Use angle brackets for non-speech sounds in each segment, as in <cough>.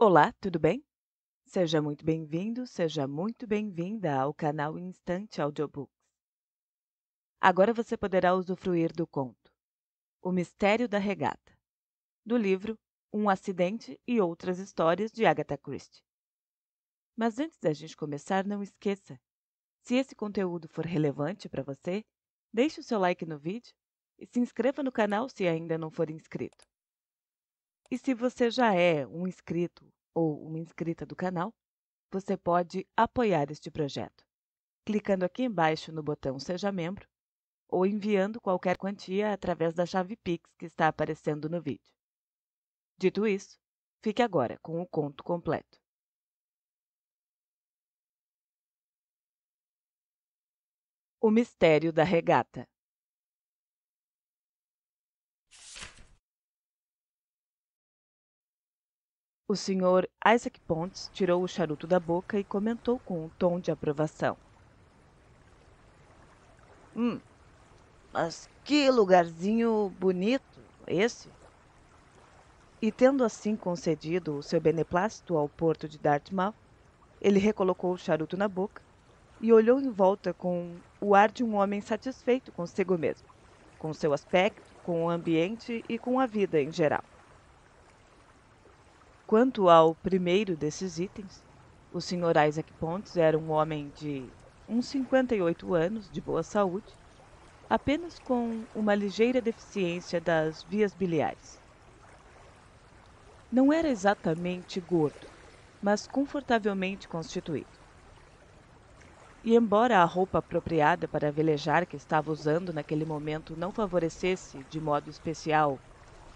Olá, tudo bem? Seja muito bem-vindo, seja muito bem-vinda ao canal Instante Audiobooks. Agora você poderá usufruir do conto O Mistério da Regata, do livro Um Acidente e Outras Histórias de Agatha Christie. Mas antes da gente começar, não esqueça: se esse conteúdo for relevante para você, deixe o seu like no vídeo e se inscreva no canal se ainda não for inscrito. E se você já é um inscrito ou uma inscrita do canal, você pode apoiar este projeto, clicando aqui embaixo no botão Seja Membro ou enviando qualquer quantia através da chave Pix que está aparecendo no vídeo. Dito isso, fique agora com o conto completo. O Mistério da Regata O Sr. Isaac Pontes tirou o charuto da boca e comentou com um tom de aprovação. Hum, mas que lugarzinho bonito esse! E tendo assim concedido o seu beneplácito ao porto de Dartmouth, ele recolocou o charuto na boca e olhou em volta com o ar de um homem satisfeito consigo mesmo, com seu aspecto, com o ambiente e com a vida em geral. Quanto ao primeiro desses itens, o Sr. Isaac Pontes era um homem de uns 58 anos, de boa saúde, apenas com uma ligeira deficiência das vias biliares. Não era exatamente gordo, mas confortavelmente constituído. E embora a roupa apropriada para velejar que estava usando naquele momento não favorecesse de modo especial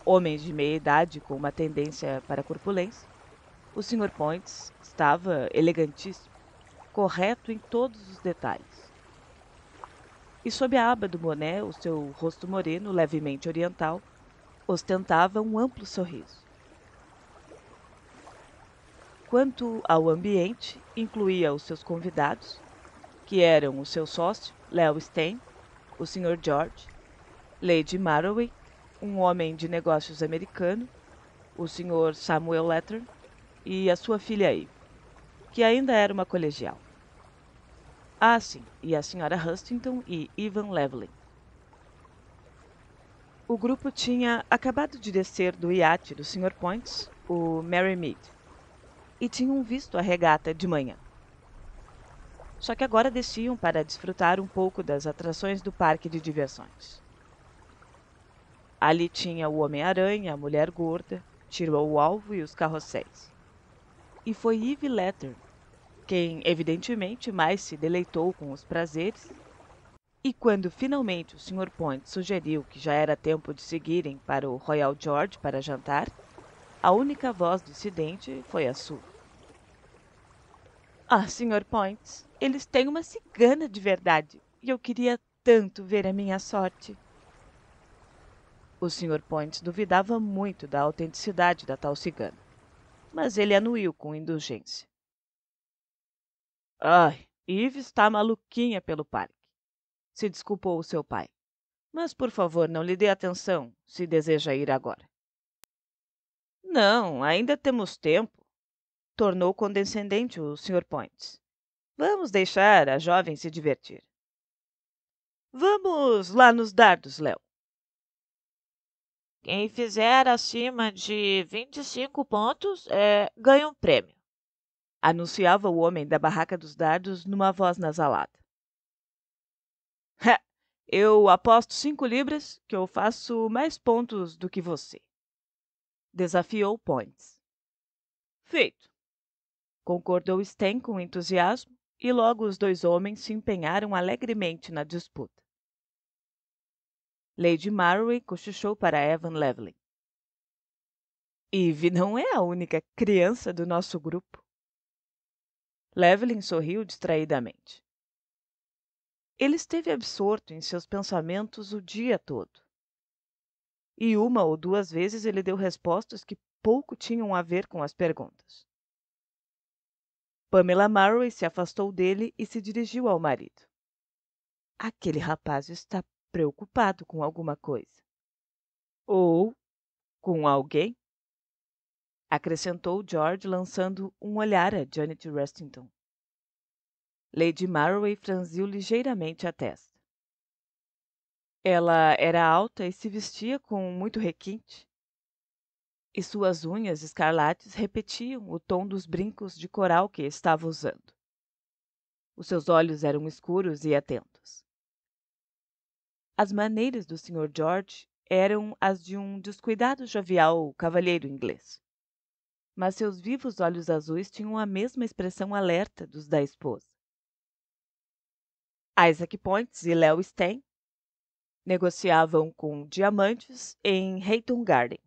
homens de meia idade com uma tendência para corpulência, o Sr. Points estava elegantíssimo, correto em todos os detalhes. E sob a aba do boné, o seu rosto moreno, levemente oriental, ostentava um amplo sorriso. Quanto ao ambiente, incluía os seus convidados, que eram o seu sócio, Léo Stein, o Sr. George, Lady Marroway um homem de negócios americano, o Sr. Samuel Letter, e a sua filha Abe, que ainda era uma colegial. Ah, sim, e a Sra. Hustington e Ivan Levlin. O grupo tinha acabado de descer do iate do Sr. Points, o Mary Mead, e tinham visto a regata de manhã. Só que agora desciam para desfrutar um pouco das atrações do parque de diversões. Ali tinha o Homem-Aranha, a Mulher Gorda, Tirou o Alvo e os Carrosséis. E foi Eve Letter quem evidentemente mais se deleitou com os prazeres. E quando finalmente o Sr. Point sugeriu que já era tempo de seguirem para o Royal George para jantar, a única voz dissidente foi a sua. Ah, Sr. Points, eles têm uma cigana de verdade, e eu queria tanto ver a minha sorte. O Sr. Points duvidava muito da autenticidade da tal cigana, mas ele anuiu com indulgência. Ai, Eve está maluquinha pelo parque, se desculpou o seu pai. Mas, por favor, não lhe dê atenção se deseja ir agora. Não, ainda temos tempo, tornou condescendente o Sr. Points. Vamos deixar a jovem se divertir. Vamos lá nos dardos, Léo, quem fizer acima de 25 pontos é, ganha um prêmio. Anunciava o homem da barraca dos dardos numa voz nasalada. <laughs> eu aposto cinco libras que eu faço mais pontos do que você. Desafiou Pontes. Feito. Concordou Sten com entusiasmo e logo os dois homens se empenharam alegremente na disputa. Lady Marry cochichou para Evan Levlin. Eve não é a única criança do nosso grupo. Levlin sorriu distraidamente. Ele esteve absorto em seus pensamentos o dia todo. E uma ou duas vezes ele deu respostas que pouco tinham a ver com as perguntas. Pamela Murray se afastou dele e se dirigiu ao marido. Aquele rapaz está preocupado com alguma coisa. Ou com alguém? acrescentou George, lançando um olhar a Janet Rustington. Lady Marroway franziu ligeiramente a testa. Ela era alta e se vestia com muito requinte, e suas unhas escarlates repetiam o tom dos brincos de coral que estava usando. Os seus olhos eram escuros e atentos. As maneiras do Sr. George eram as de um descuidado jovial cavalheiro inglês. Mas seus vivos olhos azuis tinham a mesma expressão alerta dos da esposa. Isaac Points e Léo Stein negociavam com diamantes em Hayton Garden.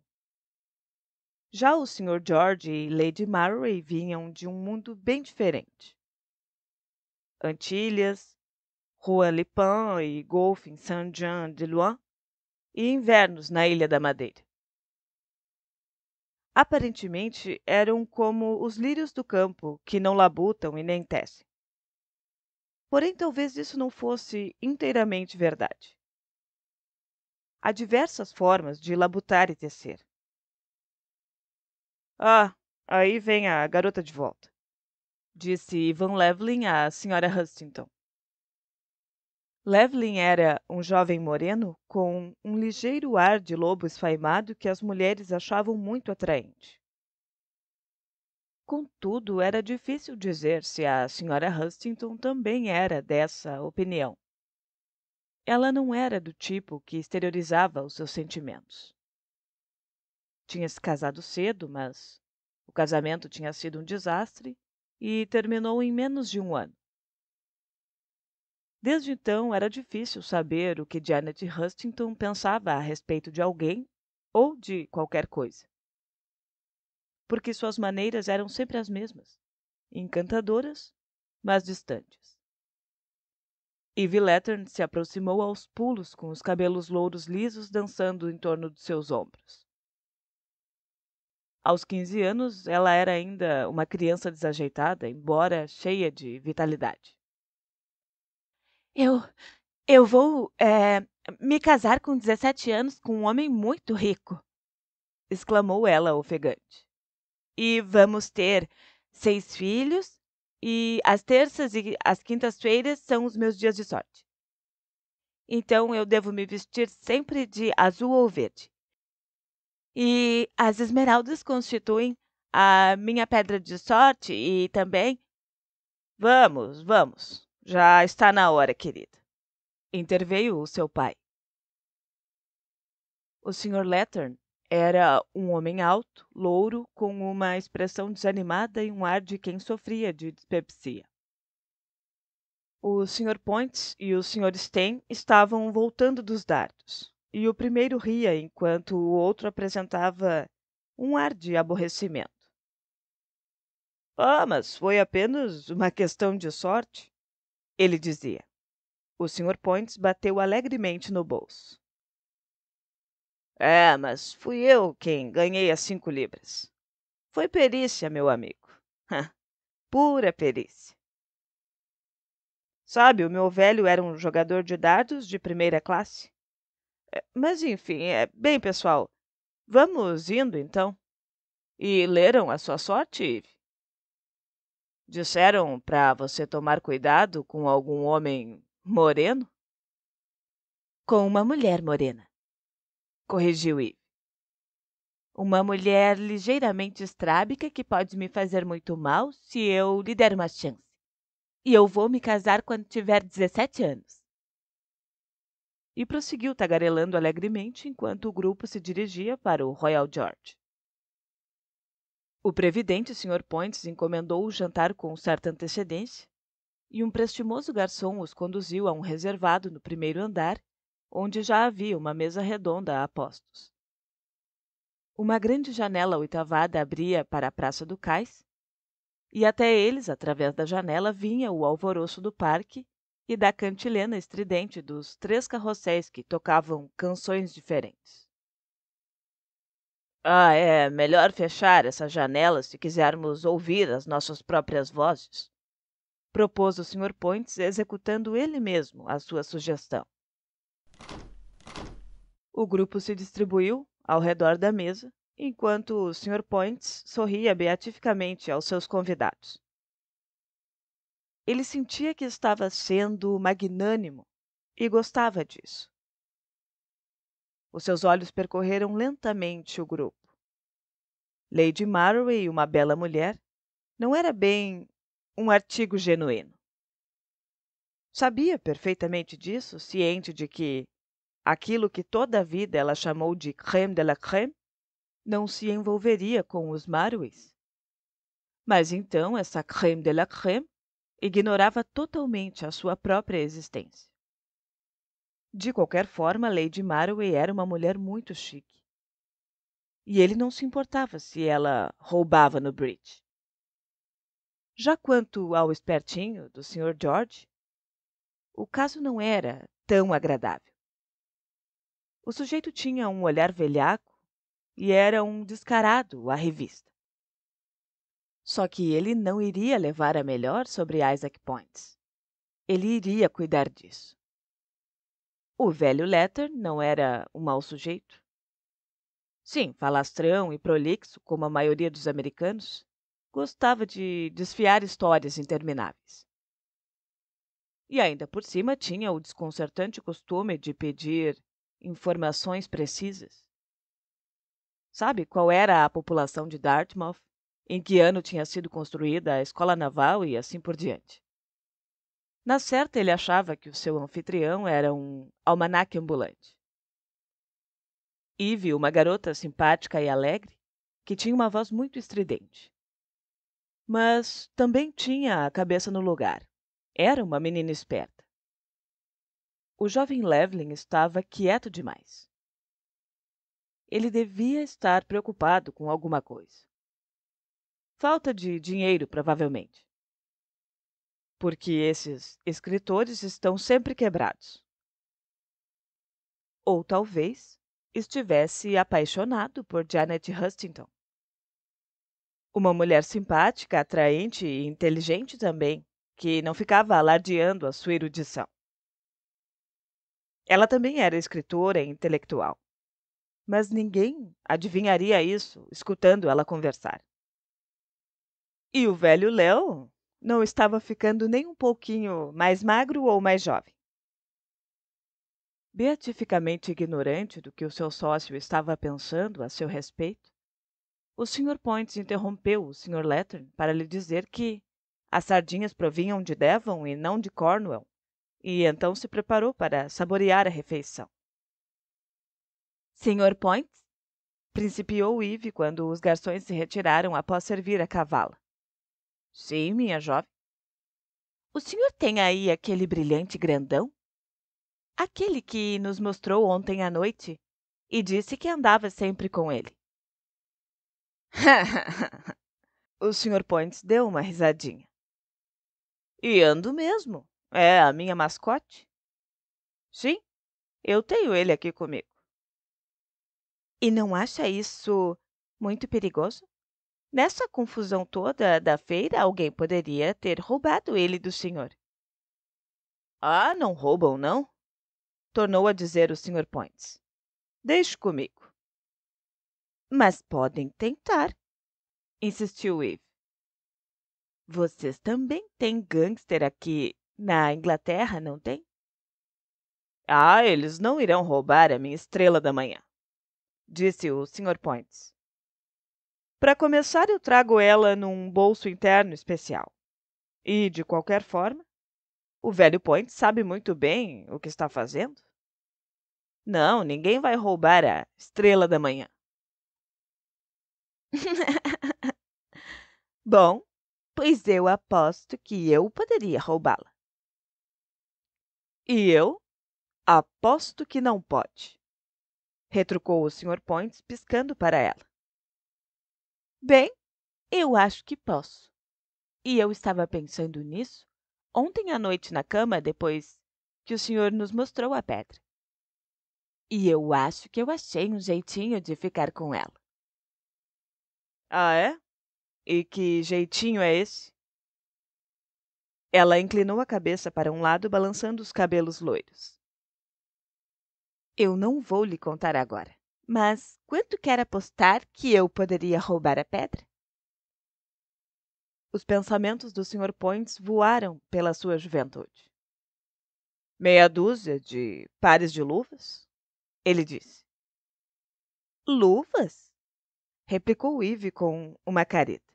Já o Sr. George e Lady Murray vinham de um mundo bem diferente. Antilhas, Rua Lipan e Golfe em Saint-Jean-de-Luz, e invernos na Ilha da Madeira. Aparentemente eram como os lírios do campo, que não labutam e nem tecem. Porém, talvez isso não fosse inteiramente verdade. Há diversas formas de labutar e tecer. Ah, aí vem a garota de volta, disse Ivan Levlin à senhora Hustington. Levlin era um jovem moreno com um ligeiro ar de lobo esfaimado que as mulheres achavam muito atraente. Contudo, era difícil dizer se a Sra. Hustington também era dessa opinião. Ela não era do tipo que exteriorizava os seus sentimentos. Tinha se casado cedo, mas o casamento tinha sido um desastre e terminou em menos de um ano. Desde então, era difícil saber o que Janet Hustington pensava a respeito de alguém ou de qualquer coisa. Porque suas maneiras eram sempre as mesmas, encantadoras, mas distantes. Eve Lettern se aproximou aos pulos com os cabelos louros lisos dançando em torno de seus ombros. Aos 15 anos, ela era ainda uma criança desajeitada, embora cheia de vitalidade. Eu, eu vou é, me casar com 17 anos com um homem muito rico, exclamou ela ofegante. E vamos ter seis filhos, e as terças e as quintas-feiras são os meus dias de sorte. Então eu devo me vestir sempre de azul ou verde. E as esmeraldas constituem a minha pedra de sorte e também. Vamos, vamos, já está na hora, querida. Interveio o seu pai. O Sr. Lettern era um homem alto, louro, com uma expressão desanimada e um ar de quem sofria de dispepsia. O Sr. Pontes e o Sr. Sten estavam voltando dos dardos, e o primeiro ria enquanto o outro apresentava um ar de aborrecimento. Ah, mas foi apenas uma questão de sorte, ele dizia. O Sr. Pontes bateu alegremente no bolso. É, mas fui eu quem ganhei as cinco libras. Foi perícia, meu amigo. Pura perícia. Sabe, o meu velho era um jogador de dardos de primeira classe. É, mas, enfim, é bem, pessoal. Vamos indo, então. E leram a sua sorte, Ive? Disseram para você tomar cuidado com algum homem moreno? Com uma mulher morena, corrigiu Eve. Uma mulher ligeiramente estrábica que pode me fazer muito mal se eu lhe der uma chance. E eu vou me casar quando tiver 17 anos. E prosseguiu tagarelando alegremente enquanto o grupo se dirigia para o Royal George. O previdente, o Sr. Points encomendou o jantar com certa antecedência, e um prestimoso garçom os conduziu a um reservado no primeiro andar, onde já havia uma mesa redonda a postos. Uma grande janela oitavada abria para a Praça do Cais, e até eles, através da janela, vinha o alvoroço do parque e da cantilena estridente dos três carrosséis que tocavam canções diferentes. Ah, é melhor fechar essas janelas se quisermos ouvir as nossas próprias vozes, propôs o Sr. Pontes, executando ele mesmo a sua sugestão. O grupo se distribuiu ao redor da mesa, enquanto o Sr. Pontes sorria beatificamente aos seus convidados. Ele sentia que estava sendo magnânimo e gostava disso. Os seus olhos percorreram lentamente o grupo. Lady Marway, uma bela mulher, não era bem um artigo genuíno. Sabia perfeitamente disso, ciente de que aquilo que toda a vida ela chamou de creme de la creme não se envolveria com os Marways. Mas então essa creme de la creme ignorava totalmente a sua própria existência. De qualquer forma, Lady Marroway era uma mulher muito chique. E ele não se importava se ela roubava no bridge. Já quanto ao espertinho do Sr. George, o caso não era tão agradável. O sujeito tinha um olhar velhaco e era um descarado à revista. Só que ele não iria levar a melhor sobre Isaac Points. Ele iria cuidar disso. O velho Letter não era um mau sujeito? Sim, falastrão e prolixo, como a maioria dos americanos, gostava de desfiar histórias intermináveis. E ainda por cima tinha o desconcertante costume de pedir informações precisas. Sabe qual era a população de Dartmouth? Em que ano tinha sido construída a escola naval e assim por diante? Na certa, ele achava que o seu anfitrião era um almanaque ambulante. Eve, uma garota simpática e alegre, que tinha uma voz muito estridente. Mas também tinha a cabeça no lugar. Era uma menina esperta. O jovem Levlin estava quieto demais. Ele devia estar preocupado com alguma coisa. Falta de dinheiro, provavelmente porque esses escritores estão sempre quebrados. Ou talvez estivesse apaixonado por Janet Hustington. Uma mulher simpática, atraente e inteligente também, que não ficava alardeando a sua erudição. Ela também era escritora e intelectual. Mas ninguém adivinharia isso escutando ela conversar. E o velho Léo não estava ficando nem um pouquinho mais magro ou mais jovem. Beatificamente ignorante do que o seu sócio estava pensando a seu respeito, o Sr. Points interrompeu o Sr. Lettern para lhe dizer que as sardinhas provinham de Devon e não de Cornwall, e então se preparou para saborear a refeição. Sr. Points? Principiou Ive quando os garçons se retiraram após servir a cavala. Sim, minha jovem. O senhor tem aí aquele brilhante grandão? Aquele que nos mostrou ontem à noite e disse que andava sempre com ele. <laughs> o Sr. Pontes deu uma risadinha. E ando mesmo. É a minha mascote. Sim, eu tenho ele aqui comigo. E não acha isso muito perigoso? Nessa confusão toda da feira, alguém poderia ter roubado ele do senhor. Ah, não roubam, não? Tornou a dizer o Sr. Points. Deixe comigo. Mas podem tentar, insistiu Eve. Vocês também têm gangster aqui na Inglaterra, não tem? Ah, eles não irão roubar a minha estrela da manhã, disse o Sr. Points. Para começar, eu trago ela num bolso interno especial. E, de qualquer forma, o velho Point sabe muito bem o que está fazendo. Não, ninguém vai roubar a estrela da manhã. <laughs> Bom, pois eu aposto que eu poderia roubá-la. E eu aposto que não pode, retrucou o Sr. Points, piscando para ela. Bem, eu acho que posso. E eu estava pensando nisso ontem à noite na cama, depois que o senhor nos mostrou a pedra. E eu acho que eu achei um jeitinho de ficar com ela. Ah, é? E que jeitinho é esse? Ela inclinou a cabeça para um lado, balançando os cabelos loiros. Eu não vou lhe contar agora. Mas quanto quer apostar que eu poderia roubar a pedra? Os pensamentos do Sr. Points voaram pela sua juventude. Meia dúzia de pares de luvas? Ele disse. Luvas? replicou Ive com uma careta.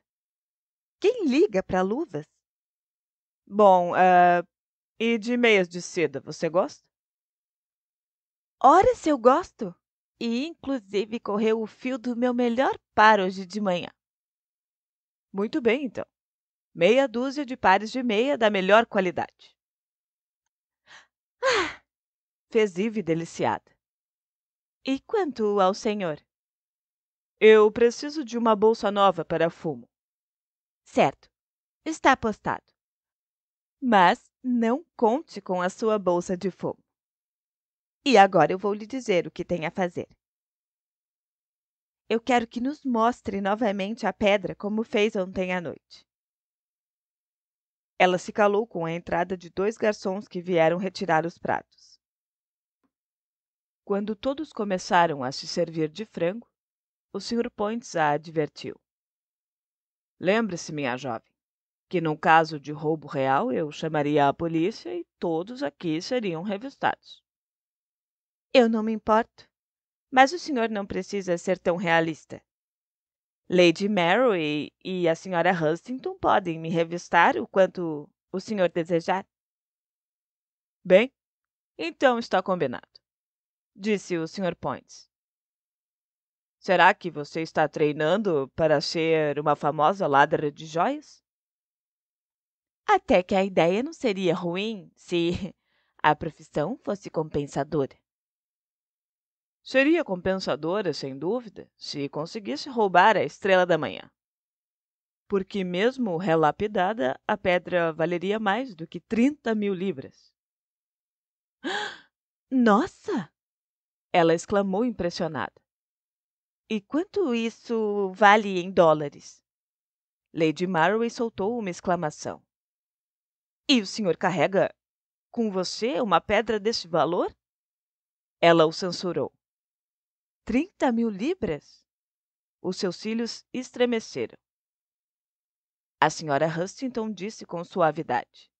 Quem liga para luvas? Bom, uh, e de meias de seda, você gosta? Ora, se eu gosto! e inclusive correu o fio do meu melhor par hoje de manhã. Muito bem, então. Meia dúzia de pares de meia da melhor qualidade. Ah! fez Ive deliciada. E quanto ao senhor? Eu preciso de uma bolsa nova para fumo. Certo, está apostado. Mas não conte com a sua bolsa de fumo. E agora eu vou lhe dizer o que tem a fazer. Eu quero que nos mostre novamente a pedra como fez ontem à noite. Ela se calou com a entrada de dois garçons que vieram retirar os pratos. Quando todos começaram a se servir de frango, o Sr. Pontes a advertiu. Lembre-se, minha jovem, que num caso de roubo real eu chamaria a polícia e todos aqui seriam revistados. Eu não me importo. Mas o senhor não precisa ser tão realista. Lady Mary e a senhora Huntington podem me revistar o quanto o senhor desejar. Bem, então está combinado, disse o Sr. Points. Será que você está treinando para ser uma famosa ladra de joias? Até que a ideia não seria ruim se a profissão fosse compensadora. Seria compensadora, sem dúvida, se conseguisse roubar a estrela da manhã. Porque, mesmo relapidada, a pedra valeria mais do que 30 mil libras. <gasps> Nossa! Ela exclamou impressionada. E quanto isso vale em dólares? Lady Marrowe soltou uma exclamação. E o senhor carrega com você uma pedra desse valor? Ela o censurou. Trinta mil libras? Os seus cílios estremeceram. A senhora Hustington disse com suavidade.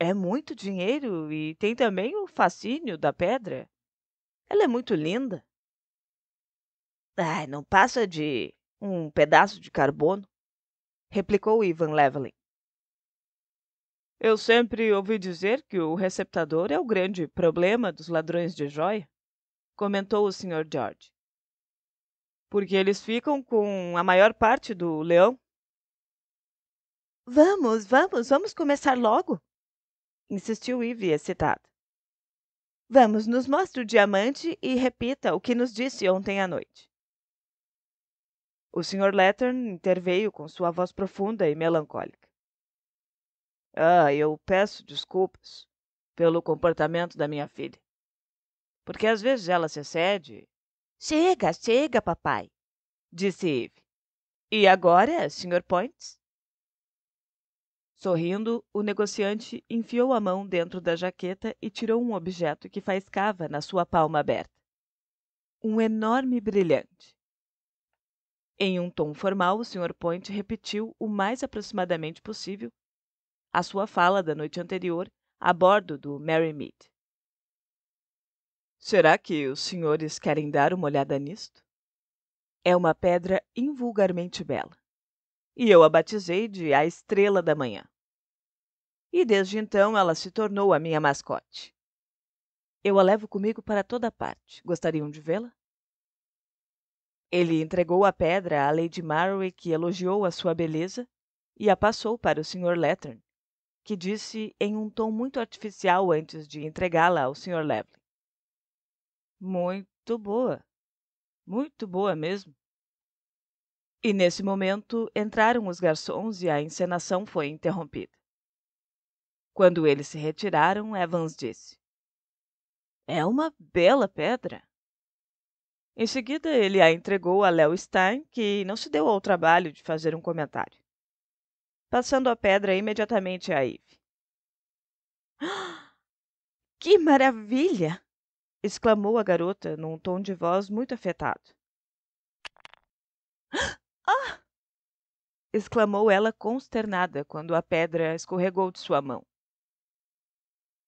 É muito dinheiro e tem também o fascínio da pedra. Ela é muito linda. Ai, não passa de um pedaço de carbono, replicou Ivan Levelin. Eu sempre ouvi dizer que o receptador é o grande problema dos ladrões de joia comentou o Sr. George. Porque eles ficam com a maior parte do leão. Vamos, vamos, vamos começar logo, insistiu Ivy, excitada. Vamos, nos mostre o diamante e repita o que nos disse ontem à noite. O Sr. Lettern interveio com sua voz profunda e melancólica. Ah, eu peço desculpas pelo comportamento da minha filha porque às vezes ela se excede. Chega, chega, papai, disse Eve. E agora, Sr. Points? Sorrindo, o negociante enfiou a mão dentro da jaqueta e tirou um objeto que faiscava na sua palma aberta. Um enorme brilhante. Em um tom formal, o Sr. Point repetiu o mais aproximadamente possível a sua fala da noite anterior a bordo do Mary Mead. Será que os senhores querem dar uma olhada nisto? É uma pedra invulgarmente bela. E eu a batizei de A Estrela da Manhã. E desde então ela se tornou a minha mascote. Eu a levo comigo para toda parte. Gostariam de vê-la? Ele entregou a pedra à Lady Marrowe, que elogiou a sua beleza, e a passou para o Sr. Lettern, que disse em um tom muito artificial antes de entregá-la ao Sr. Levlin. Muito boa. Muito boa mesmo. E nesse momento entraram os garçons e a encenação foi interrompida. Quando eles se retiraram, Evans disse: É uma bela pedra. Em seguida, ele a entregou a Léo Stein, que não se deu ao trabalho de fazer um comentário, passando a pedra imediatamente a Eve. <gasps> Que maravilha! exclamou a garota num tom de voz muito afetado. <gasps> Ah! exclamou ela consternada quando a pedra escorregou de sua mão.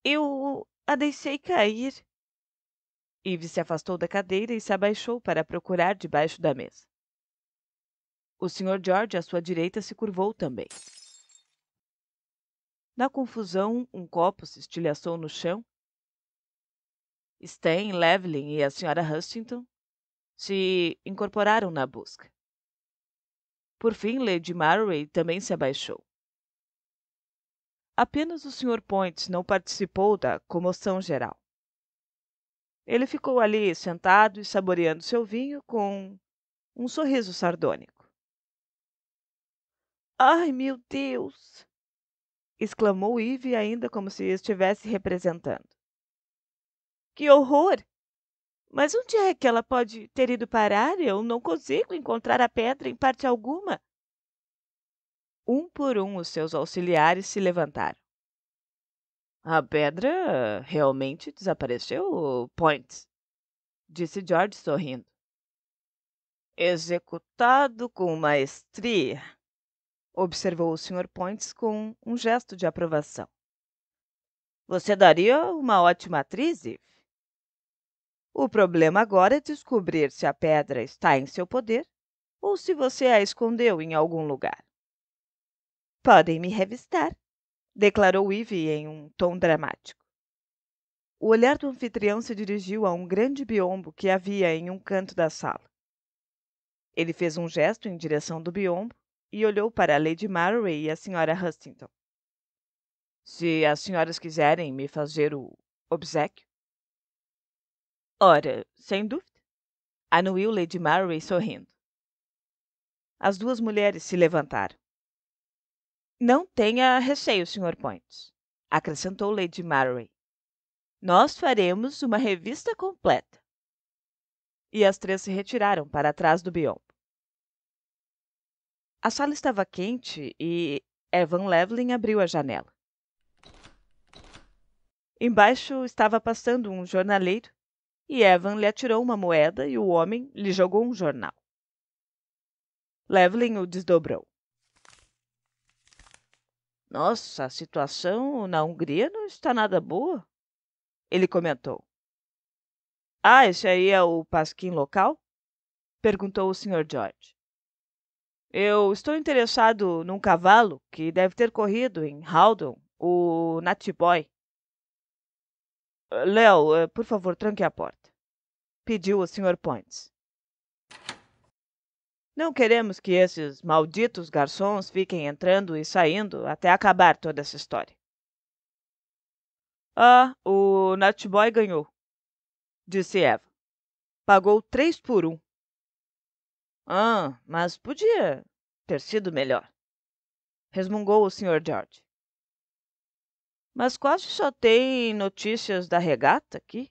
Eu a deixei cair. Ives se afastou da cadeira e se abaixou para procurar debaixo da mesa. O Sr. George à sua direita se curvou também. Na confusão, um copo se estilhaçou no chão Stan Levlin e a Sra. Hustington se incorporaram na busca. Por fim, Lady Murray também se abaixou. Apenas o Sr. Pontes não participou da comoção geral. Ele ficou ali sentado e saboreando seu vinho com um sorriso sardônico. Ai, meu Deus! exclamou Ivy ainda como se estivesse representando. Que horror! Mas onde é que ela pode ter ido parar? Eu não consigo encontrar a pedra em parte alguma. Um por um, os seus auxiliares se levantaram. A pedra realmente desapareceu, Point, disse George sorrindo. Executado com maestria, observou o Sr. Points com um gesto de aprovação. Você daria uma ótima atriz, Eve? O problema agora é descobrir se a pedra está em seu poder ou se você a escondeu em algum lugar. Podem me revistar, declarou Ivy em um tom dramático. O olhar do anfitrião se dirigiu a um grande biombo que havia em um canto da sala. Ele fez um gesto em direção do biombo e olhou para Lady Murray e a Sra. Hustington. Se as senhoras quiserem me fazer o obsequio, Ora, sem dúvida, anuiu Lady Murray sorrindo. As duas mulheres se levantaram. Não tenha receio, Sr. Points, acrescentou Lady Murray. Nós faremos uma revista completa. E as três se retiraram para trás do biombo. A sala estava quente e Evan Levlin abriu a janela. Embaixo estava passando um jornaleiro e Evan lhe atirou uma moeda e o homem lhe jogou um jornal. Levlin o desdobrou. Nossa, a situação na Hungria não está nada boa, ele comentou. Ah, esse aí é o Pasquim local? perguntou o Sr. George. Eu estou interessado num cavalo que deve ter corrido em Haldon, o Natiboy. Léo, eh, por favor, tranque a porta. Pediu o Sr. Pontes. Não queremos que esses malditos garçons fiquem entrando e saindo até acabar toda essa história. Ah, o Natboy ganhou, disse Eva. Pagou três por um. Ah, mas podia ter sido melhor, resmungou o Sr. George. Mas quase só tem notícias da regata aqui,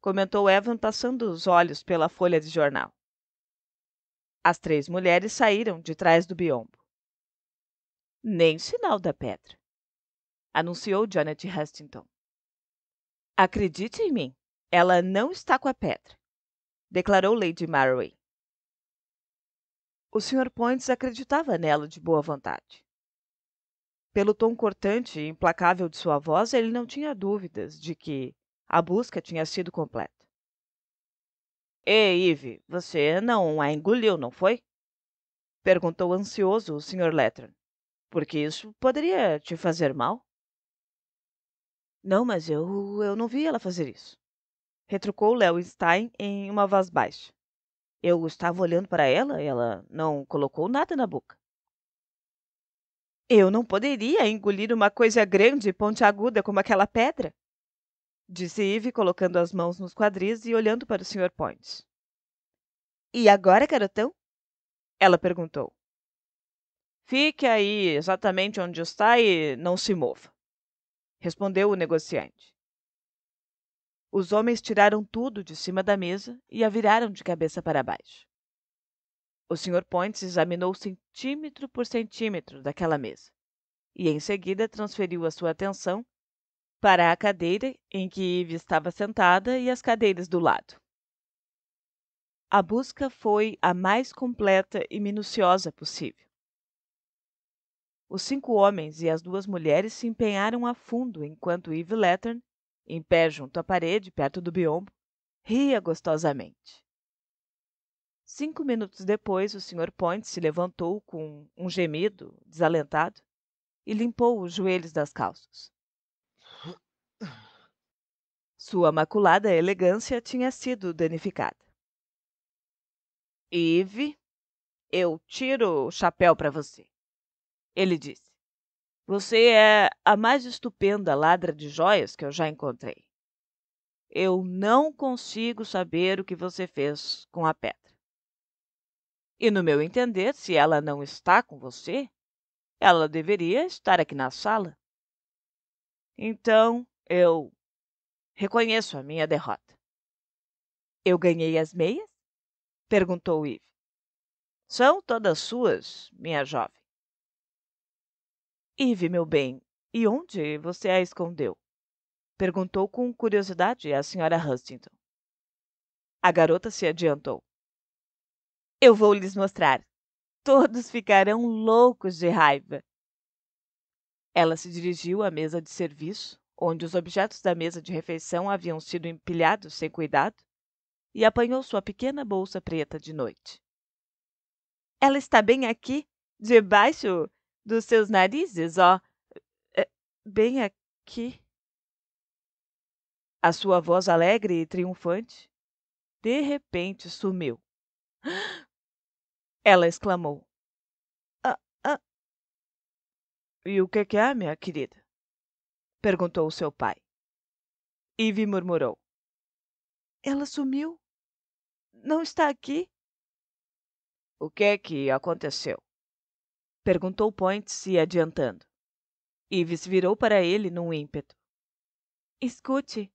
comentou Evan passando os olhos pela folha de jornal. As três mulheres saíram de trás do biombo. Nem sinal da pedra, anunciou Janet Hestington. Acredite em mim, ela não está com a pedra, declarou Lady Marway. O Sr. Points acreditava nela de boa vontade. Pelo tom cortante e implacável de sua voz, ele não tinha dúvidas de que a busca tinha sido completa. Ei, Ive, você não a engoliu, não foi? Perguntou ansioso o Sr. Letran. Porque isso poderia te fazer mal? Não, mas eu, eu não vi ela fazer isso. Retrucou Léo Stein em uma voz baixa. Eu estava olhando para ela, ela não colocou nada na boca. Eu não poderia engolir uma coisa grande e pontiaguda como aquela pedra, disse Eve, colocando as mãos nos quadris e olhando para o Sr. Point. E agora, garotão? Ela perguntou. Fique aí exatamente onde está e não se mova, respondeu o negociante. Os homens tiraram tudo de cima da mesa e a viraram de cabeça para baixo. O Sr. Pontes examinou centímetro por centímetro daquela mesa e, em seguida, transferiu a sua atenção para a cadeira em que Eve estava sentada e as cadeiras do lado. A busca foi a mais completa e minuciosa possível. Os cinco homens e as duas mulheres se empenharam a fundo enquanto Eve Lettern, em pé junto à parede, perto do biombo, ria gostosamente. Cinco minutos depois, o Sr. Point se levantou com um gemido, desalentado, e limpou os joelhos das calças. Sua maculada elegância tinha sido danificada. Eve, eu tiro o chapéu para você. Ele disse: Você é a mais estupenda ladra de joias que eu já encontrei. Eu não consigo saber o que você fez com a pedra. E, no meu entender, se ela não está com você, ela deveria estar aqui na sala. Então, eu reconheço a minha derrota. Eu ganhei as meias? perguntou Yves. São todas suas, minha jovem. Yves, meu bem, e onde você a escondeu? perguntou com curiosidade a senhora Hustington. A garota se adiantou. Eu vou lhes mostrar. Todos ficarão loucos de raiva. Ela se dirigiu à mesa de serviço, onde os objetos da mesa de refeição haviam sido empilhados sem cuidado, e apanhou sua pequena bolsa preta de noite. Ela está bem aqui, debaixo dos seus narizes, ó. Eh, bem aqui. A sua voz alegre e triunfante, de repente, sumiu. Ela exclamou. Ah, ah. E o que é que há, minha querida? Perguntou o seu pai. Ivy murmurou. Ela sumiu? Não está aqui? O que é que aconteceu? Perguntou Point se adiantando. Ives virou para ele num ímpeto. Escute,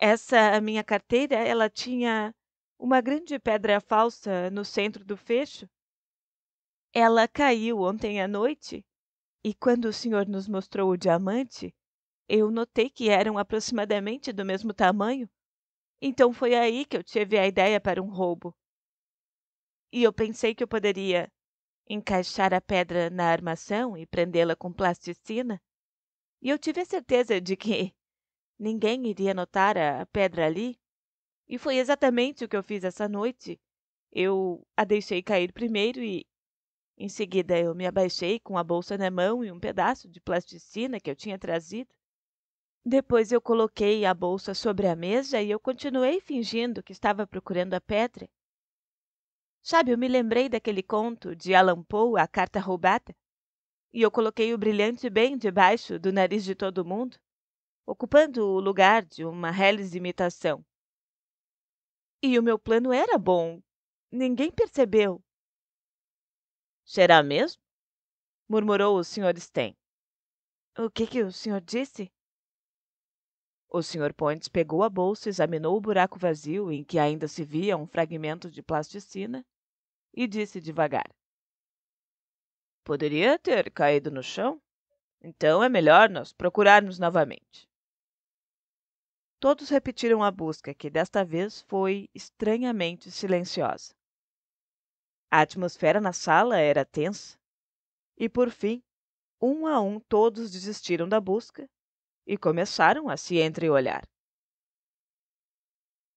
essa minha carteira, ela tinha uma grande pedra falsa no centro do fecho? Ela caiu ontem à noite, e quando o senhor nos mostrou o diamante, eu notei que eram aproximadamente do mesmo tamanho. Então foi aí que eu tive a ideia para um roubo. E eu pensei que eu poderia encaixar a pedra na armação e prendê-la com plasticina. E eu tive a certeza de que ninguém iria notar a pedra ali e foi exatamente o que eu fiz essa noite. Eu a deixei cair primeiro e, em seguida, eu me abaixei com a bolsa na mão e um pedaço de plasticina que eu tinha trazido. Depois eu coloquei a bolsa sobre a mesa e eu continuei fingindo que estava procurando a pedra. Sabe, eu me lembrei daquele conto de Alan Poe, A Carta Roubada, e eu coloquei o brilhante bem debaixo do nariz de todo mundo, ocupando o lugar de uma hélice imitação. E o meu plano era bom. Ninguém percebeu. Será mesmo? murmurou o Sr. Sten. O que, que o senhor disse? O Sr. Pontes pegou a bolsa, examinou o buraco vazio em que ainda se via um fragmento de plasticina e disse devagar: Poderia ter caído no chão? Então é melhor nós procurarmos novamente. Todos repetiram a busca, que desta vez foi estranhamente silenciosa. A atmosfera na sala era tensa, e por fim, um a um todos desistiram da busca e começaram a se entreolhar.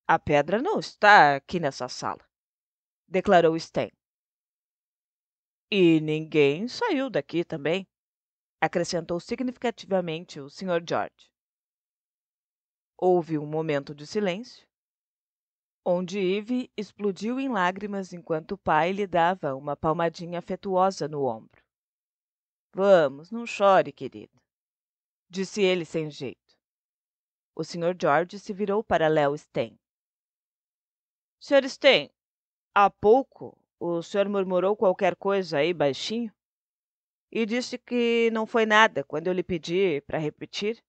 A pedra não está aqui nessa sala, declarou Sten. E ninguém saiu daqui também, acrescentou significativamente o Sr. George. Houve um momento de silêncio, onde Eve explodiu em lágrimas enquanto o pai lhe dava uma palmadinha afetuosa no ombro. Vamos, não chore, querida, disse ele sem jeito. O Sr. George se virou para Léo Sten. Sr. Sten, há pouco o senhor murmurou qualquer coisa aí baixinho e disse que não foi nada quando eu lhe pedi para repetir.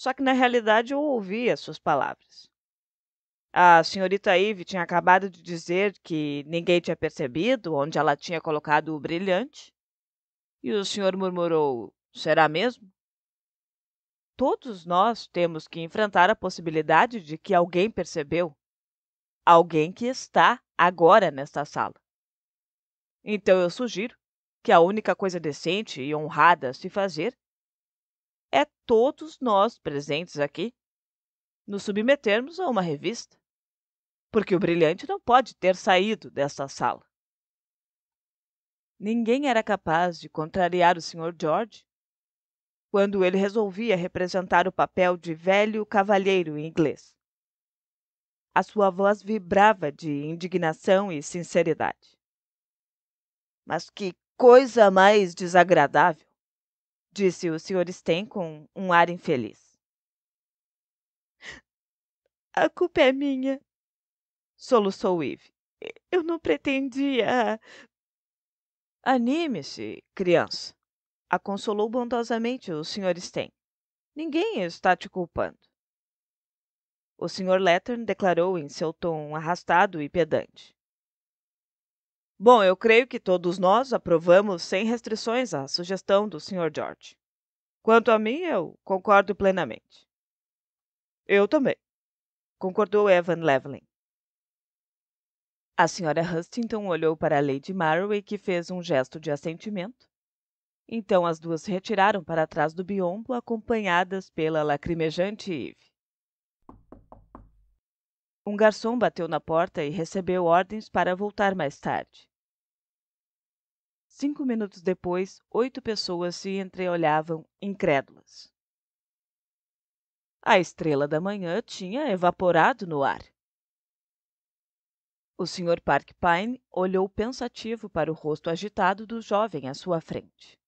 Só que na realidade eu ouvia suas palavras. A senhorita Eve tinha acabado de dizer que ninguém tinha percebido onde ela tinha colocado o brilhante. E o senhor murmurou: Será mesmo? Todos nós temos que enfrentar a possibilidade de que alguém percebeu. Alguém que está agora nesta sala. Então eu sugiro que a única coisa decente e honrada a se fazer é todos nós presentes aqui nos submetermos a uma revista, porque o brilhante não pode ter saído desta sala. Ninguém era capaz de contrariar o Sr. George quando ele resolvia representar o papel de velho cavalheiro inglês. A sua voz vibrava de indignação e sinceridade. Mas que coisa mais desagradável! disse o Sr. Sten com um ar infeliz. A culpa é minha, soluçou Eve. Eu não pretendia. Anime-se, criança, a consolou bondosamente o Sr. Sten. Ninguém está te culpando. O Sr. Lettern declarou em seu tom arrastado e pedante. Bom, eu creio que todos nós aprovamos sem restrições a sugestão do Sr. George. Quanto a mim, eu concordo plenamente. Eu também, concordou Evan Leveling. A Sra. Hustington olhou para Lady Marroway, que fez um gesto de assentimento. Então as duas se retiraram para trás do biombo, acompanhadas pela lacrimejante Eve. Um garçom bateu na porta e recebeu ordens para voltar mais tarde. Cinco minutos depois, oito pessoas se entreolhavam, incrédulas. A estrela da manhã tinha evaporado no ar. O Sr. Park Pine olhou pensativo para o rosto agitado do jovem à sua frente.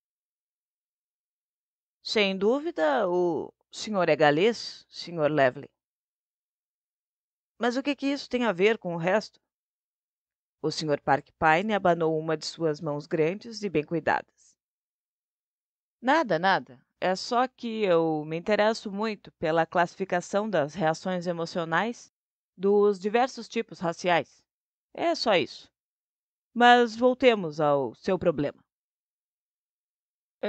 Sem dúvida, o senhor é galês, Sr. Levlin. Mas o que, que isso tem a ver com o resto? O Sr. Park Pine abanou uma de suas mãos grandes e bem cuidadas. Nada, nada. É só que eu me interesso muito pela classificação das reações emocionais dos diversos tipos raciais. É só isso. Mas voltemos ao seu problema.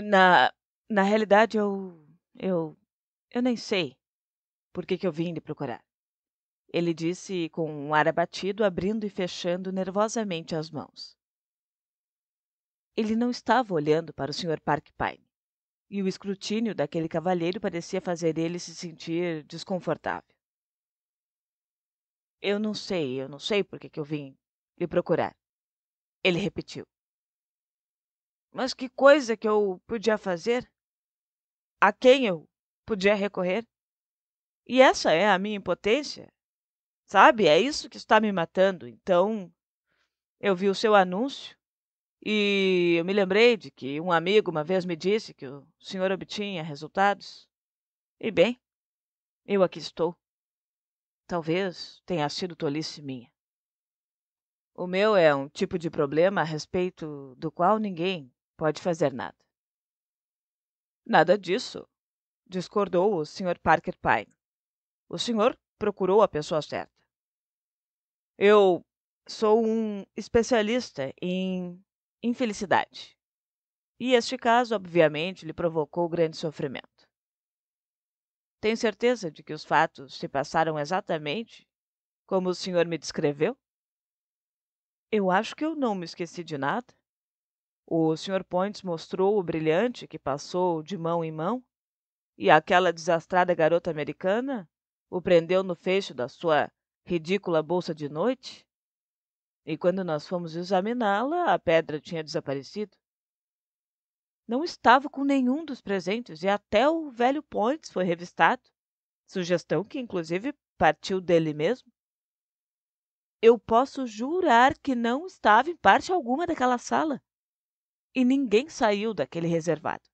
Na, na realidade, eu. Eu. Eu nem sei por que, que eu vim lhe procurar ele disse com um ar abatido, abrindo e fechando nervosamente as mãos. Ele não estava olhando para o Sr. Park Pine, e o escrutínio daquele cavalheiro parecia fazer ele se sentir desconfortável. Eu não sei, eu não sei por que, que eu vim lhe procurar. Ele repetiu. Mas que coisa que eu podia fazer? A quem eu podia recorrer? E essa é a minha impotência? Sabe? É isso que está me matando. Então, eu vi o seu anúncio e eu me lembrei de que um amigo uma vez me disse que o senhor obtinha resultados. E bem, eu aqui estou. Talvez tenha sido tolice minha. O meu é um tipo de problema a respeito do qual ninguém pode fazer nada. Nada disso, discordou o Sr. Parker Pine. O senhor procurou a pessoa certa. Eu sou um especialista em infelicidade. E este caso, obviamente, lhe provocou grande sofrimento. Tenho certeza de que os fatos se passaram exatamente como o senhor me descreveu? Eu acho que eu não me esqueci de nada. O Sr. Pontes mostrou o brilhante que passou de mão em mão, e aquela desastrada garota americana o prendeu no fecho da sua ridícula bolsa de noite? E quando nós fomos examiná-la, a pedra tinha desaparecido. Não estava com nenhum dos presentes e até o velho Pontes foi revistado, sugestão que inclusive partiu dele mesmo. Eu posso jurar que não estava em parte alguma daquela sala. E ninguém saiu daquele reservado.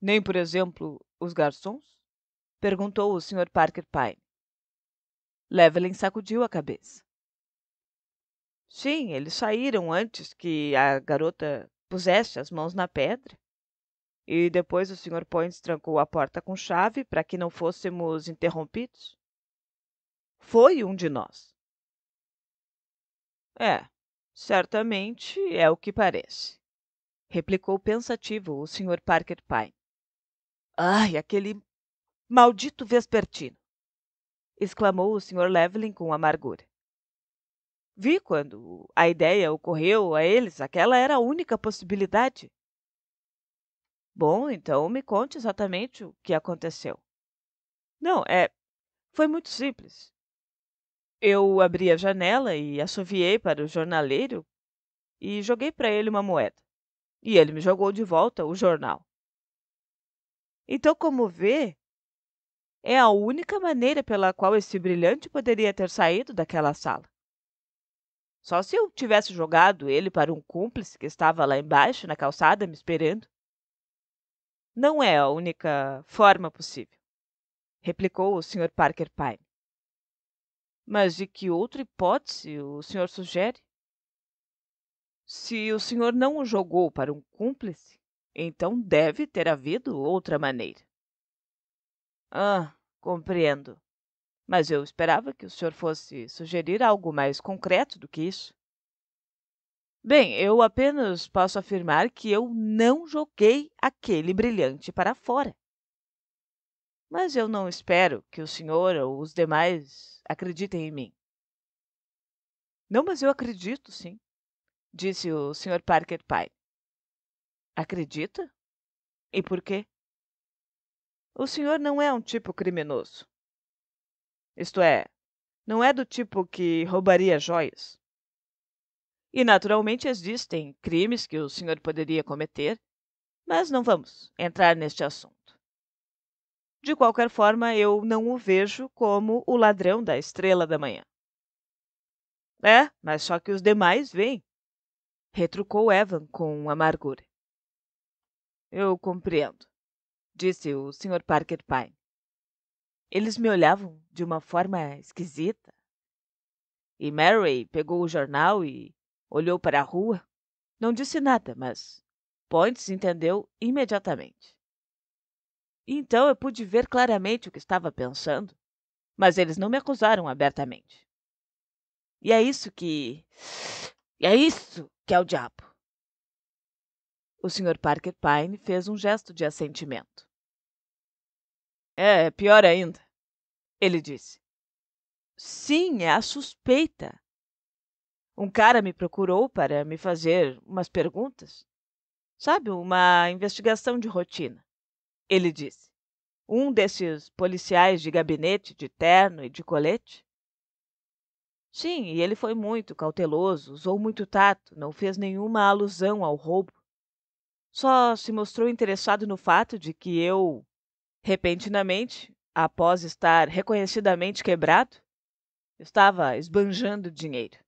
Nem, por exemplo, os garçons? perguntou o Sr. Parker Pine. Llewellyn sacudiu a cabeça. Sim, eles saíram antes que a garota pusesse as mãos na pedra. E depois o Sr. Poins trancou a porta com chave para que não fôssemos interrompidos. Foi um de nós. É, certamente é o que parece, replicou pensativo o Sr. Parker Pine. Ai, aquele maldito vespertino! exclamou o Sr. Leveling com amargura. Vi quando a ideia ocorreu a eles, aquela era a única possibilidade. Bom, então me conte exatamente o que aconteceu. Não, é. Foi muito simples. Eu abri a janela e assoviei para o jornaleiro e joguei para ele uma moeda. E ele me jogou de volta o jornal. Então, como vê, é a única maneira pela qual esse brilhante poderia ter saído daquela sala. Só se eu tivesse jogado ele para um cúmplice que estava lá embaixo na calçada me esperando. Não é a única forma possível, replicou o Sr. Parker Pine. Mas de que outra hipótese o senhor sugere? Se o senhor não o jogou para um cúmplice, então deve ter havido outra maneira. Ah, Compreendo. Mas eu esperava que o senhor fosse sugerir algo mais concreto do que isso. Bem, eu apenas posso afirmar que eu não joguei aquele brilhante para fora. Mas eu não espero que o senhor ou os demais acreditem em mim. Não, mas eu acredito, sim, disse o Sr. Parker Pai. Acredita? E por quê? O senhor não é um tipo criminoso. Isto é, não é do tipo que roubaria joias. E naturalmente existem crimes que o senhor poderia cometer, mas não vamos entrar neste assunto. De qualquer forma, eu não o vejo como o ladrão da estrela da manhã. É, mas só que os demais vêm, retrucou Evan com amargura. Eu compreendo disse o Sr. Parker Pine. Eles me olhavam de uma forma esquisita. E Mary pegou o jornal e olhou para a rua. Não disse nada, mas Pontes entendeu imediatamente. Então eu pude ver claramente o que estava pensando, mas eles não me acusaram abertamente. E é isso que. E é isso que é o diabo. O Sr. Parker Pine fez um gesto de assentimento. É, pior ainda, ele disse. Sim, é a suspeita. Um cara me procurou para me fazer umas perguntas. Sabe, uma investigação de rotina. Ele disse. Um desses policiais de gabinete, de terno e de colete. Sim, e ele foi muito cauteloso, usou muito tato, não fez nenhuma alusão ao roubo. Só se mostrou interessado no fato de que eu Repentinamente, após estar reconhecidamente quebrado, estava esbanjando dinheiro.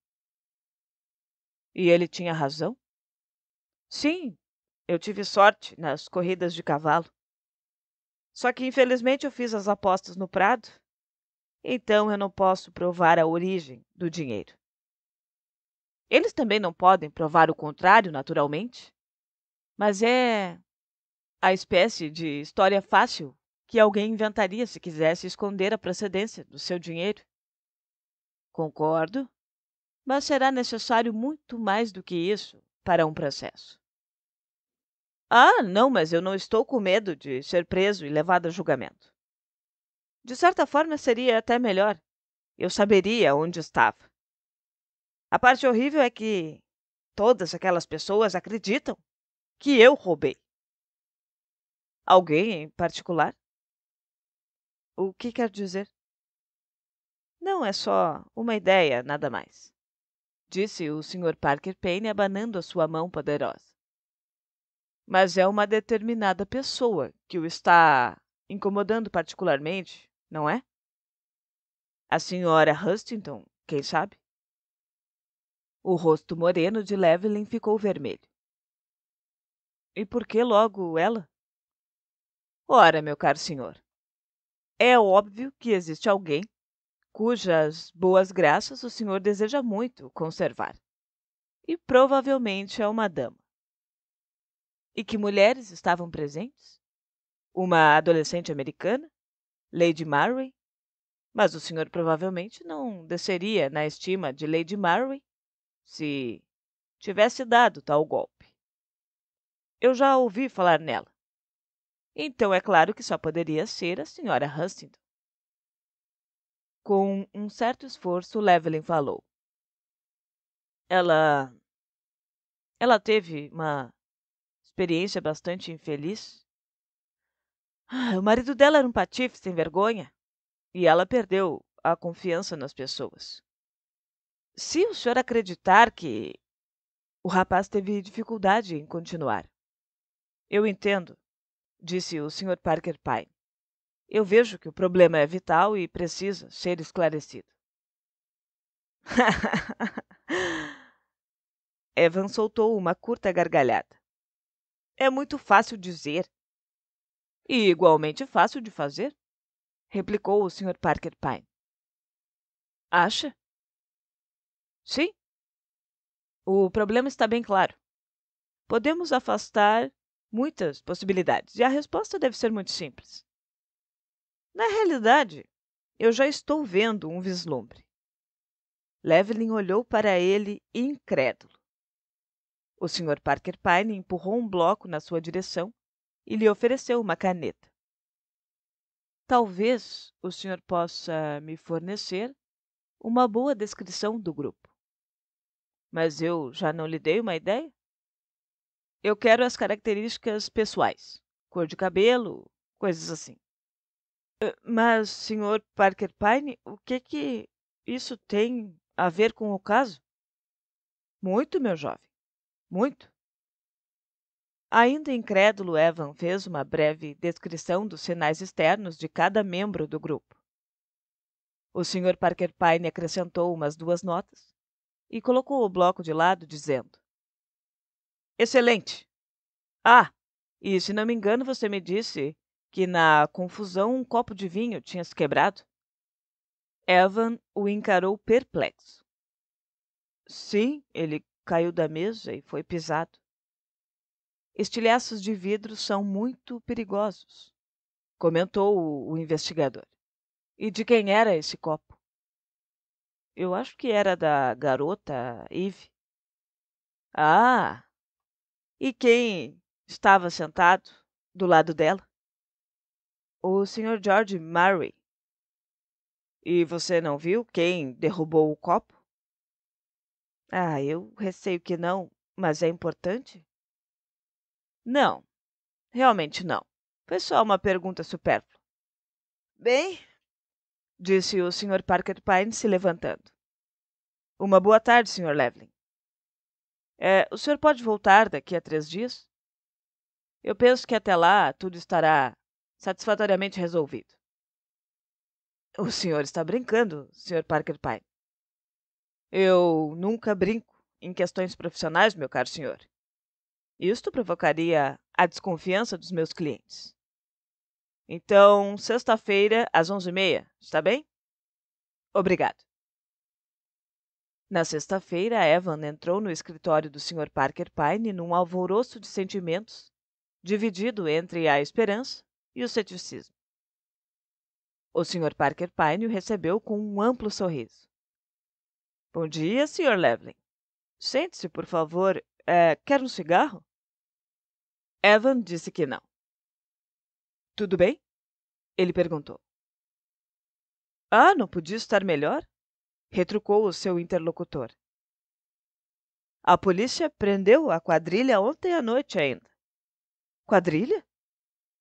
E ele tinha razão? Sim, eu tive sorte nas corridas de cavalo. Só que infelizmente eu fiz as apostas no prado, então eu não posso provar a origem do dinheiro. Eles também não podem provar o contrário, naturalmente, mas é a espécie de história fácil que alguém inventaria se quisesse esconder a procedência do seu dinheiro. Concordo, mas será necessário muito mais do que isso para um processo. Ah, não, mas eu não estou com medo de ser preso e levado a julgamento. De certa forma, seria até melhor. Eu saberia onde estava. A parte horrível é que todas aquelas pessoas acreditam que eu roubei. Alguém em particular? O que quer dizer? Não é só uma ideia, nada mais. Disse o Sr. Parker Payne abanando a sua mão poderosa. Mas é uma determinada pessoa que o está incomodando particularmente, não é? A senhora Hustington, quem sabe? O rosto moreno de Levelin ficou vermelho. E por que logo ela? Ora, meu caro senhor, é óbvio que existe alguém cujas boas graças o senhor deseja muito conservar. E provavelmente é uma dama. E que mulheres estavam presentes? Uma adolescente americana? Lady Mary? Mas o senhor provavelmente não desceria na estima de Lady Mary se tivesse dado tal golpe. Eu já ouvi falar nela. Então é claro que só poderia ser a senhora Huntington. Com um certo esforço, Levelin falou. Ela. Ela teve uma experiência bastante infeliz. Ah, o marido dela era um patife sem vergonha e ela perdeu a confiança nas pessoas. Se o senhor acreditar que o rapaz teve dificuldade em continuar, eu entendo disse o Sr. Parker Pine. Eu vejo que o problema é vital e precisa ser esclarecido. <laughs> Evan soltou uma curta gargalhada. É muito fácil dizer. E igualmente fácil de fazer, replicou o Sr. Parker Pine. Acha? Sim. O problema está bem claro. Podemos afastar muitas possibilidades e a resposta deve ser muito simples. Na realidade, eu já estou vendo um vislumbre. Leveling olhou para ele incrédulo. O Sr. Parker Pine empurrou um bloco na sua direção e lhe ofereceu uma caneta. Talvez o senhor possa me fornecer uma boa descrição do grupo. Mas eu já não lhe dei uma ideia? Eu quero as características pessoais, cor de cabelo, coisas assim. Ah, mas, Sr. Parker Pine, o que que isso tem a ver com o caso? Muito, meu jovem, muito. Ainda incrédulo, Evan fez uma breve descrição dos sinais externos de cada membro do grupo. O Sr. Parker Pine acrescentou umas duas notas e colocou o bloco de lado, dizendo: Excelente! Ah, e se não me engano, você me disse que na confusão um copo de vinho tinha se quebrado? Evan o encarou perplexo. Sim, ele caiu da mesa e foi pisado. Estilhaços de vidro são muito perigosos, comentou o, o investigador. E de quem era esse copo? Eu acho que era da garota Eve. Ah, e quem estava sentado do lado dela? O Sr. George Murray. E você não viu quem derrubou o copo? Ah, eu receio que não, mas é importante? Não, realmente não. Foi só uma pergunta supérflua. Bem, disse o Sr. Parker Pine se levantando. Uma boa tarde, Sr. Levlin. É, o senhor pode voltar daqui a três dias? Eu penso que até lá tudo estará satisfatoriamente resolvido. O senhor está brincando, Sr. Parker pai? Eu nunca brinco em questões profissionais, meu caro senhor. Isto provocaria a desconfiança dos meus clientes. Então, sexta-feira, às onze e meia, está bem? Obrigado. Na sexta-feira, Evan entrou no escritório do Sr. Parker Pine num alvoroço de sentimentos, dividido entre a esperança e o ceticismo. O Sr. Parker Pine o recebeu com um amplo sorriso. Bom dia, Sr. Levlin. Sente-se, por favor. É, quer um cigarro? Evan disse que não. Tudo bem? Ele perguntou. Ah, não podia estar melhor? retrucou o seu interlocutor. A polícia prendeu a quadrilha ontem à noite ainda. Quadrilha?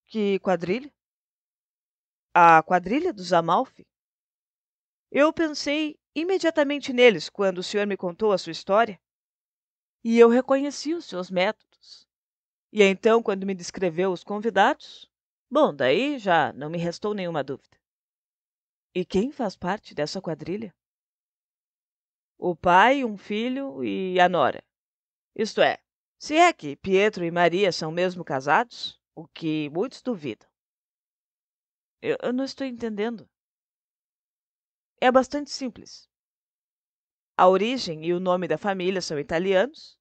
Que quadrilha? A quadrilha dos Amalfi. Eu pensei imediatamente neles quando o senhor me contou a sua história. E eu reconheci os seus métodos. E então, quando me descreveu os convidados, bom, daí já não me restou nenhuma dúvida. E quem faz parte dessa quadrilha? o pai, um filho e a nora. Isto é, se é que Pietro e Maria são mesmo casados, o que muitos duvidam. Eu, eu não estou entendendo. É bastante simples. A origem e o nome da família são italianos,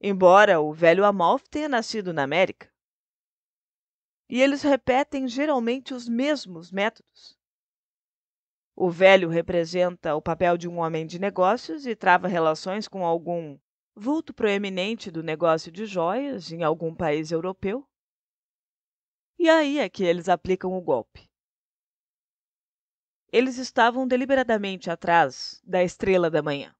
embora o velho Amalfi tenha nascido na América. E eles repetem geralmente os mesmos métodos. O velho representa o papel de um homem de negócios e trava relações com algum vulto proeminente do negócio de joias em algum país europeu. E aí é que eles aplicam o golpe. Eles estavam deliberadamente atrás da estrela da manhã.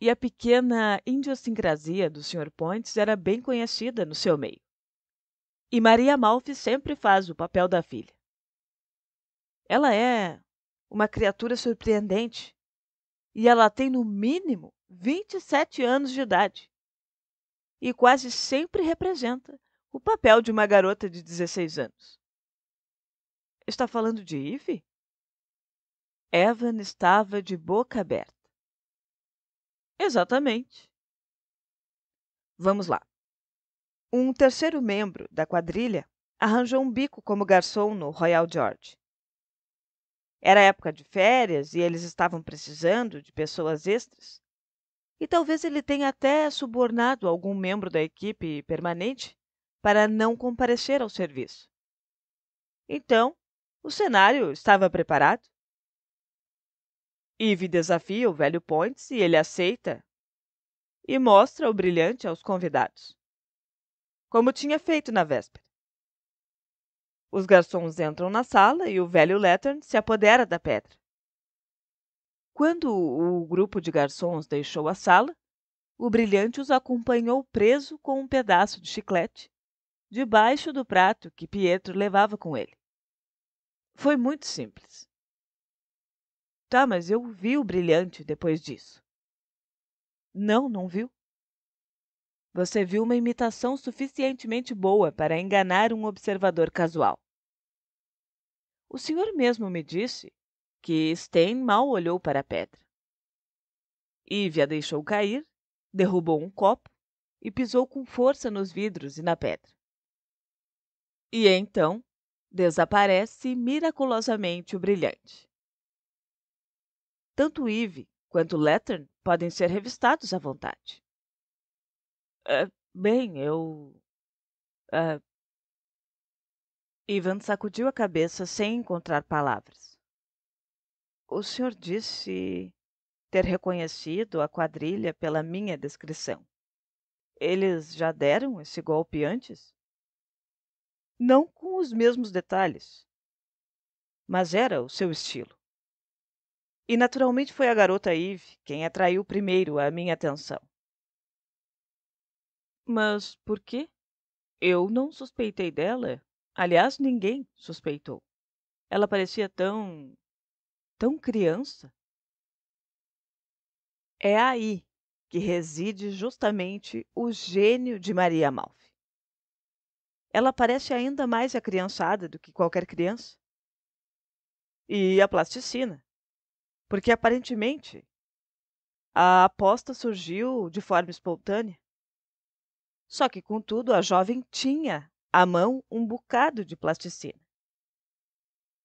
E a pequena idiosincrasia do Sr. Pontes era bem conhecida no seu meio. E Maria Malfi sempre faz o papel da filha. Ela é uma criatura surpreendente e ela tem no mínimo 27 anos de idade e quase sempre representa o papel de uma garota de 16 anos. Está falando de Eve? Evan estava de boca aberta. Exatamente. Vamos lá. Um terceiro membro da quadrilha arranjou um bico como garçom no Royal George era época de férias e eles estavam precisando de pessoas extras. E talvez ele tenha até subornado algum membro da equipe permanente para não comparecer ao serviço. Então, o cenário estava preparado. Eve desafia o velho Pontes e ele aceita e mostra o brilhante aos convidados, como tinha feito na véspera. Os garçons entram na sala e o velho Lettern se apodera da pedra. Quando o grupo de garçons deixou a sala, o brilhante os acompanhou preso com um pedaço de chiclete debaixo do prato que Pietro levava com ele. Foi muito simples. Tá, mas eu vi o brilhante depois disso. Não, não viu. Você viu uma imitação suficientemente boa para enganar um observador casual. O senhor mesmo me disse que Stein mal olhou para a pedra. Ivy a deixou cair, derrubou um copo e pisou com força nos vidros e na pedra. E então desaparece miraculosamente o brilhante. Tanto Eve quanto Lettern podem ser revistados à vontade. Eh, bem, eu. Eh Ivan sacudiu a cabeça sem encontrar palavras. O senhor disse ter reconhecido a quadrilha pela minha descrição. Eles já deram esse golpe antes? Não com os mesmos detalhes, mas era o seu estilo. E naturalmente foi a garota Eve quem atraiu primeiro a minha atenção. Mas por quê? Eu não suspeitei dela. Aliás, ninguém suspeitou. Ela parecia tão. tão criança. É aí que reside justamente o gênio de Maria Malfi. Ela parece ainda mais acriançada do que qualquer criança. E a plasticina. Porque aparentemente a aposta surgiu de forma espontânea. Só que, contudo, a jovem tinha à mão um bocado de plasticina.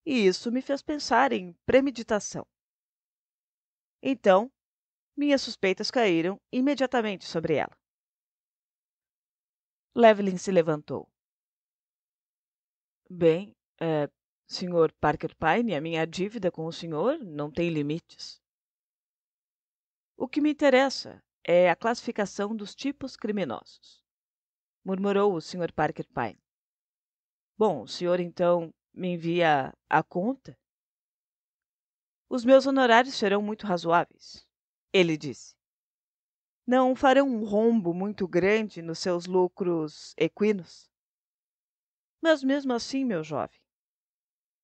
E isso me fez pensar em premeditação. Então, minhas suspeitas caíram imediatamente sobre ela. Levelin se levantou. Bem, é, eh, Sr. Parker Pine, a minha dívida com o senhor não tem limites. O que me interessa é a classificação dos tipos criminosos murmurou o Sr. Parker Pine. Bom, o senhor então me envia a conta? Os meus honorários serão muito razoáveis, ele disse. Não farão um rombo muito grande nos seus lucros equinos? Mas mesmo assim, meu jovem,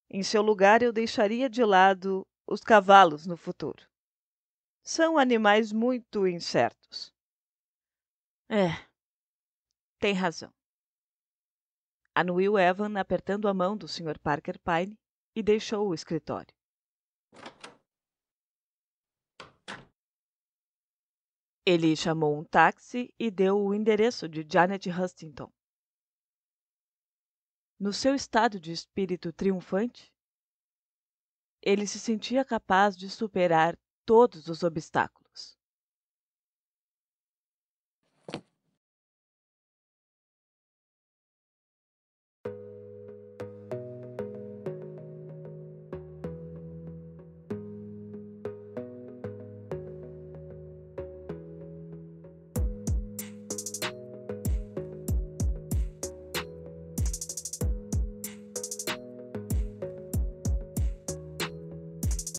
em seu lugar eu deixaria de lado os cavalos no futuro. São animais muito incertos. É, tem razão. Anuiu Evan apertando a mão do Sr. Parker Pine e deixou o escritório. Ele chamou um táxi e deu o endereço de Janet Hustington. No seu estado de espírito triunfante, ele se sentia capaz de superar todos os obstáculos.